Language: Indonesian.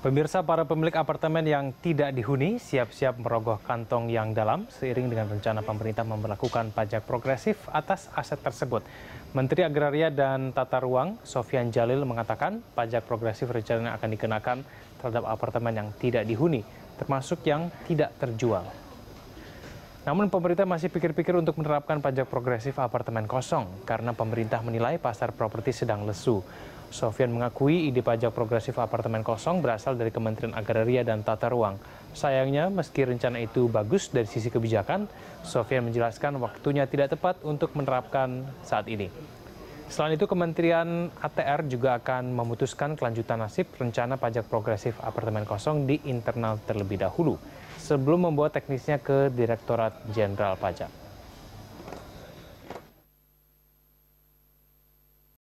Pemirsa para pemilik apartemen yang tidak dihuni siap-siap merogoh kantong yang dalam seiring dengan rencana pemerintah memperlakukan pajak progresif atas aset tersebut. Menteri Agraria dan Tata Ruang Sofian Jalil mengatakan pajak progresif rencananya akan dikenakan terhadap apartemen yang tidak dihuni, termasuk yang tidak terjual. Namun pemerintah masih pikir-pikir untuk menerapkan pajak progresif apartemen kosong karena pemerintah menilai pasar properti sedang lesu. Sofian mengakui ide pajak progresif apartemen kosong berasal dari Kementerian Agraria dan Tata Ruang. Sayangnya, meski rencana itu bagus dari sisi kebijakan, Sofian menjelaskan waktunya tidak tepat untuk menerapkan saat ini. Selain itu, Kementerian ATR juga akan memutuskan kelanjutan nasib rencana pajak progresif apartemen kosong di internal terlebih dahulu, sebelum membawa teknisnya ke Direktorat Jenderal Pajak.